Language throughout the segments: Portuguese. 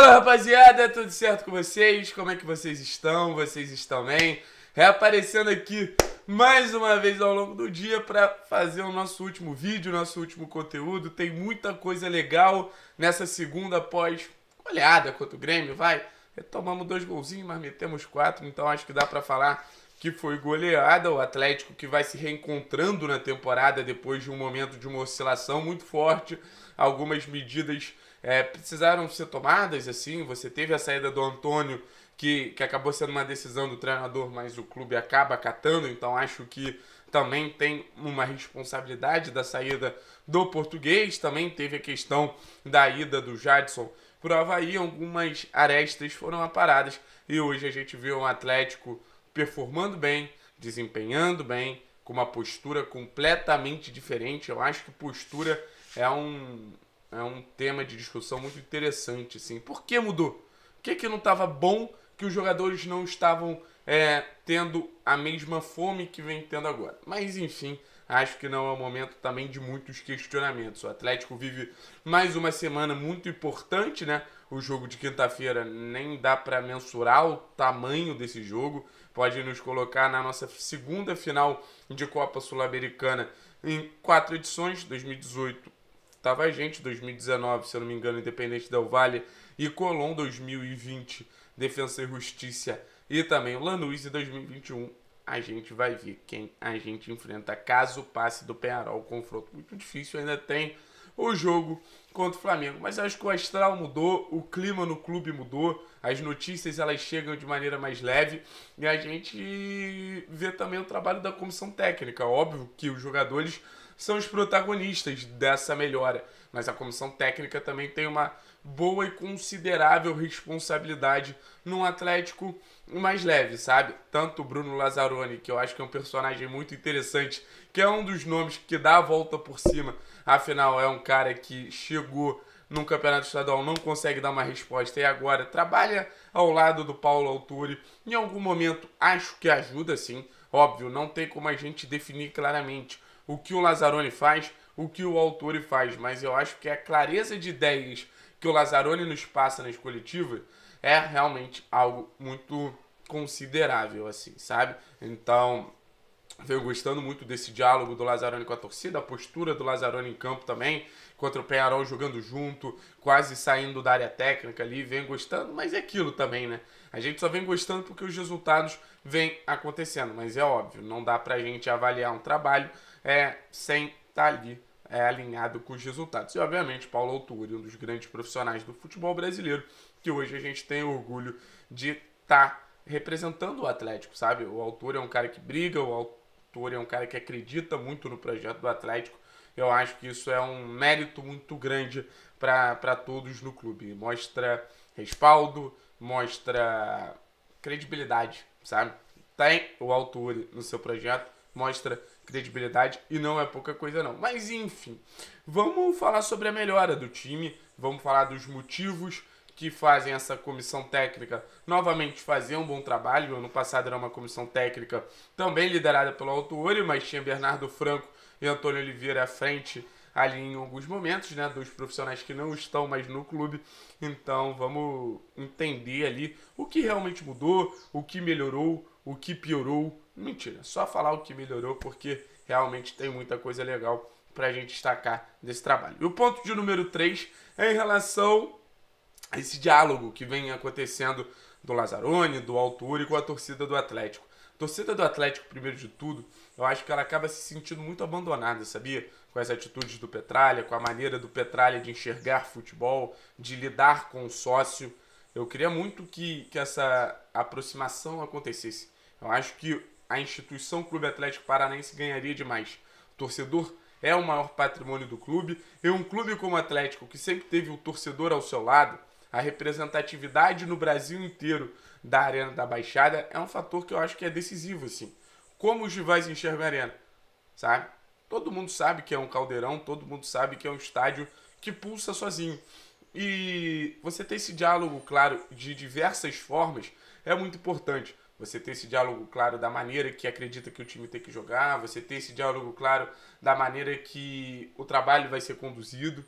Fala rapaziada, tudo certo com vocês? Como é que vocês estão? Vocês estão bem? Reaparecendo aqui mais uma vez ao longo do dia para fazer o nosso último vídeo, nosso último conteúdo. Tem muita coisa legal nessa segunda após olhada contra o Grêmio, vai. Tomamos dois golzinhos, mas metemos quatro, então acho que dá para falar que foi goleada. O Atlético que vai se reencontrando na temporada depois de um momento de uma oscilação muito forte, algumas medidas é, precisaram ser tomadas assim? Você teve a saída do Antônio, que, que acabou sendo uma decisão do treinador, mas o clube acaba catando, então acho que também tem uma responsabilidade da saída do português, também teve a questão da ida do Jadson para o Havaí, algumas arestas foram aparadas e hoje a gente vê um Atlético performando bem, desempenhando bem, com uma postura completamente diferente. Eu acho que postura é um, é um tema de discussão muito interessante, assim. Por que mudou? O que, que não estava bom que os jogadores não estavam é, tendo a mesma fome que vem tendo agora? Mas enfim, acho que não é o momento também de muitos questionamentos. O Atlético vive mais uma semana muito importante, né? O jogo de quinta-feira nem dá para mensurar o tamanho desse jogo. Pode nos colocar na nossa segunda final de Copa Sul-Americana em quatro edições, 2018, Tava a gente 2019, se eu não me engano, Independente Del Vale e Colón 2020, Defensa e Justiça e também o Lanús e 2021. A gente vai ver quem a gente enfrenta caso passe do Penarol, Confronto muito difícil, ainda tem o jogo contra o Flamengo. Mas acho que o astral mudou, o clima no clube mudou, as notícias elas chegam de maneira mais leve e a gente vê também o trabalho da comissão técnica. Óbvio que os jogadores são os protagonistas dessa melhora, mas a comissão técnica também tem uma boa e considerável responsabilidade num Atlético mais leve, sabe? Tanto o Bruno Lazzaroni, que eu acho que é um personagem muito interessante, que é um dos nomes que dá a volta por cima, afinal é um cara que chegou num campeonato estadual não consegue dar uma resposta e agora trabalha ao lado do Paulo Alturi. Em algum momento acho que ajuda sim, óbvio, não tem como a gente definir claramente o que o Lazzaroni faz, o que o Autori faz, mas eu acho que a clareza de ideias que o Lazzaroni nos passa nas coletivas é realmente algo muito considerável, assim, sabe? Então, venho gostando muito desse diálogo do Lazzaroni com a torcida, a postura do Lazzaroni em campo também, contra o Penharol jogando junto, quase saindo da área técnica ali, vem gostando, mas é aquilo também, né? A gente só vem gostando porque os resultados vêm acontecendo, mas é óbvio, não dá pra gente avaliar um trabalho é, sem estar tá ali é, alinhado com os resultados. E, obviamente, Paulo Autuori, um dos grandes profissionais do futebol brasileiro, que hoje a gente tem orgulho de estar tá representando o Atlético, sabe? O autor é um cara que briga, o autor é um cara que acredita muito no projeto do Atlético. Eu acho que isso é um mérito muito grande para todos no clube. Mostra respaldo, mostra credibilidade, sabe? Tem o autor no seu projeto, mostra credibilidade e não é pouca coisa não. Mas enfim, vamos falar sobre a melhora do time, vamos falar dos motivos que fazem essa comissão técnica novamente fazer um bom trabalho. Ano passado era uma comissão técnica também liderada pelo Alto mas tinha Bernardo Franco e Antônio Oliveira à frente ali em alguns momentos, né? Dos profissionais que não estão mais no clube. Então vamos entender ali o que realmente mudou, o que melhorou, o que piorou, Mentira, só falar o que melhorou, porque realmente tem muita coisa legal para a gente destacar desse trabalho. E o ponto de número 3 é em relação a esse diálogo que vem acontecendo do Lazzaroni, do Alturi com a torcida do Atlético. torcida do Atlético, primeiro de tudo, eu acho que ela acaba se sentindo muito abandonada, sabia? Com as atitudes do Petralha, com a maneira do Petralha de enxergar futebol, de lidar com o sócio. Eu queria muito que, que essa aproximação acontecesse. Eu acho que a instituição Clube Atlético Paranaense ganharia demais. O torcedor é o maior patrimônio do clube e um clube como o Atlético, que sempre teve o torcedor ao seu lado, a representatividade no Brasil inteiro da Arena da Baixada é um fator que eu acho que é decisivo, assim. Como os rivais enxergam a arena, sabe? Todo mundo sabe que é um caldeirão, todo mundo sabe que é um estádio que pulsa sozinho. E você ter esse diálogo claro de diversas formas é muito importante você ter esse diálogo claro da maneira que acredita que o time tem que jogar, você ter esse diálogo claro da maneira que o trabalho vai ser conduzido,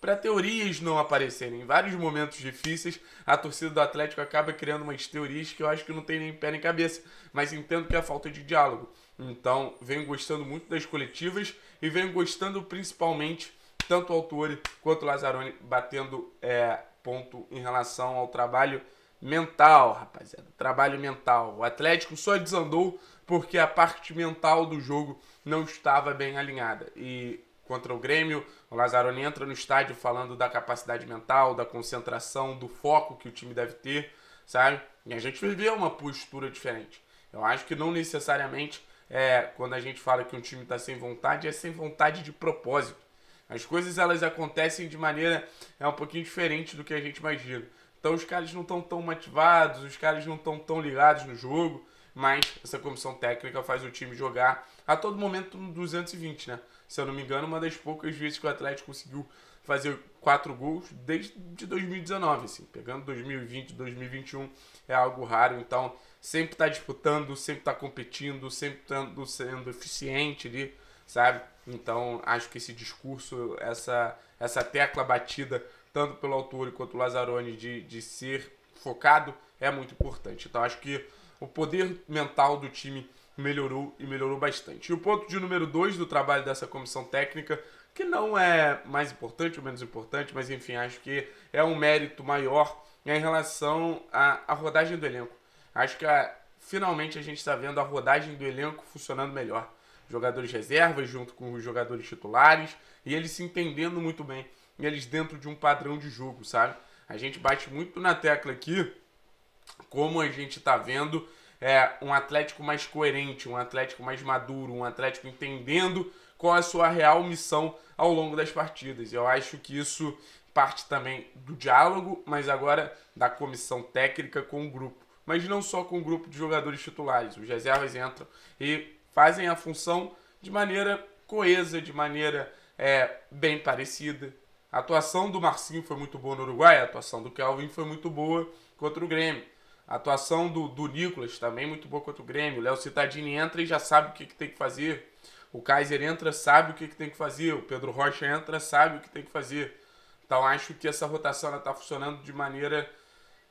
para teorias não aparecerem. Em vários momentos difíceis, a torcida do Atlético acaba criando umas teorias que eu acho que não tem nem pé nem cabeça, mas entendo que é a falta de diálogo. Então, venho gostando muito das coletivas e venho gostando principalmente tanto o Autori quanto o Lazzaroni batendo é, ponto em relação ao trabalho mental, rapaziada. Trabalho mental. O Atlético só desandou porque a parte mental do jogo não estava bem alinhada. E contra o Grêmio, o Lazzaroni entra no estádio falando da capacidade mental, da concentração, do foco que o time deve ter, sabe? E a gente viveu uma postura diferente. Eu acho que não necessariamente é, quando a gente fala que um time está sem vontade, é sem vontade de propósito. As coisas elas acontecem de maneira é um pouquinho diferente do que a gente imagina. Então os caras não estão tão motivados, os caras não estão tão ligados no jogo, mas essa comissão técnica faz o time jogar a todo momento no 220, né? Se eu não me engano, uma das poucas vezes que o Atlético conseguiu fazer quatro gols desde 2019, assim, pegando 2020, 2021 é algo raro, então sempre está disputando, sempre está competindo, sempre está sendo eficiente ali, sabe? Então acho que esse discurso, essa essa tecla batida tanto pelo autor quanto o Lazzaroni, de, de ser focado, é muito importante. Então acho que o poder mental do time melhorou e melhorou bastante. E o ponto de número dois do trabalho dessa comissão técnica, que não é mais importante ou menos importante, mas enfim, acho que é um mérito maior é em relação à, à rodagem do elenco. Acho que a, ah, finalmente a gente está vendo a rodagem do elenco funcionando melhor. Jogadores reservas junto com os jogadores titulares e eles se entendendo muito bem e eles dentro de um padrão de jogo, sabe? A gente bate muito na tecla aqui, como a gente está vendo é, um Atlético mais coerente, um Atlético mais maduro, um Atlético entendendo qual é a sua real missão ao longo das partidas. Eu acho que isso parte também do diálogo, mas agora da comissão técnica com o grupo. Mas não só com o grupo de jogadores titulares. Os reservas entram e fazem a função de maneira coesa, de maneira é, bem parecida, a atuação do Marcinho foi muito boa no Uruguai, a atuação do Kelvin foi muito boa contra o Grêmio. A atuação do, do Nicolas também muito boa contra o Grêmio. O Léo Cittadini entra e já sabe o que, que tem que fazer. O Kaiser entra, sabe o que, que tem que fazer. O Pedro Rocha entra, sabe o que tem que fazer. Então acho que essa rotação está funcionando de maneira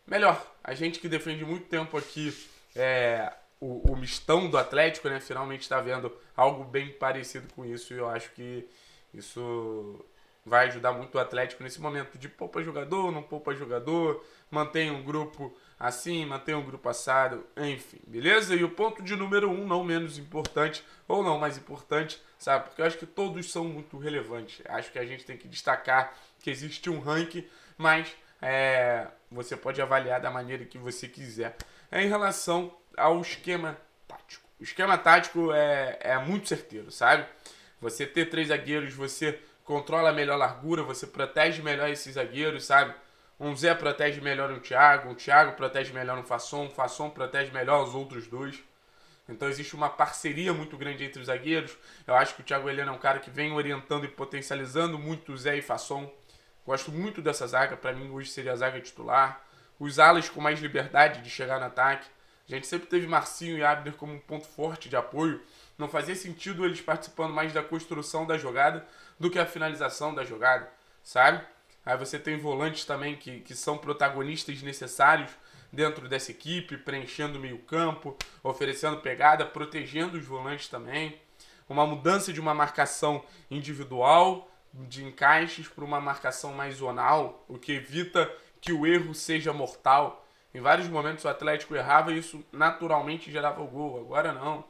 melhor. A gente que defende muito tempo aqui é, o, o, mistão do Atlético, né? Finalmente está vendo algo bem parecido com isso. E eu acho que isso vai ajudar muito o Atlético nesse momento de poupa jogador, não poupa jogador, mantém um grupo assim, mantém um grupo assado, enfim, beleza? E o ponto de número um, não menos importante, ou não mais importante, sabe? Porque eu acho que todos são muito relevantes. Acho que a gente tem que destacar que existe um ranking, mas é, você pode avaliar da maneira que você quiser. É em relação ao esquema tático. O esquema tático é, é muito certeiro, sabe? Você ter três zagueiros, você controla melhor a largura, você protege melhor esses zagueiros, sabe? Um Zé protege melhor um Thiago, um Thiago protege melhor um Fasson, um Fasson protege melhor os outros dois. Então existe uma parceria muito grande entre os zagueiros. Eu acho que o Thiago Helena é um cara que vem orientando e potencializando muito o Zé e Fasson. Gosto muito dessa zaga, para mim hoje seria a zaga titular. Os alas com mais liberdade de chegar no ataque. A gente sempre teve Marcinho e Abner como um ponto forte de apoio, não fazia sentido eles participando mais da construção da jogada do que a finalização da jogada, sabe? Aí você tem volantes também que, que são protagonistas necessários dentro dessa equipe, preenchendo meio-campo, oferecendo pegada, protegendo os volantes também. Uma mudança de uma marcação individual, de encaixes, para uma marcação mais zonal, o que evita que o erro seja mortal. Em vários momentos o Atlético errava e isso naturalmente gerava o gol. Agora não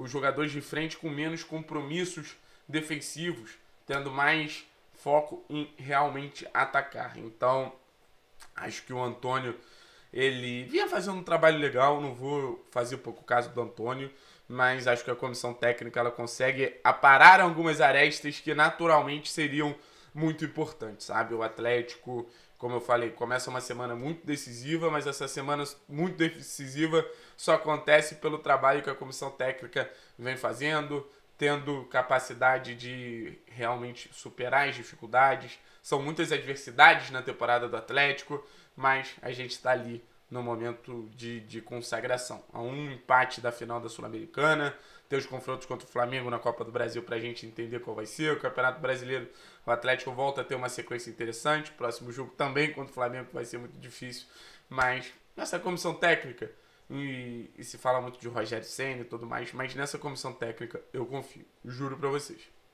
os jogadores de frente com menos compromissos defensivos, tendo mais foco em realmente atacar. Então, acho que o Antônio ele vinha fazendo um trabalho legal, não vou fazer pouco caso do Antônio, mas acho que a comissão técnica ela consegue aparar algumas arestas que naturalmente seriam muito importantes, sabe? O Atlético como eu falei, começa uma semana muito decisiva, mas essa semana muito decisiva só acontece pelo trabalho que a comissão técnica vem fazendo, tendo capacidade de realmente superar as dificuldades. São muitas adversidades na temporada do Atlético, mas a gente está ali no momento de, de consagração. A um empate da final da Sul-Americana, tem os confrontos contra o Flamengo na Copa do Brasil para a gente entender qual vai ser. O Campeonato Brasileiro, o Atlético volta a ter uma sequência interessante. O próximo jogo também contra o Flamengo vai ser muito difícil, mas nessa comissão técnica. E, e se fala muito de Rogério Senna e tudo mais, mas nessa comissão técnica eu confio, juro para vocês.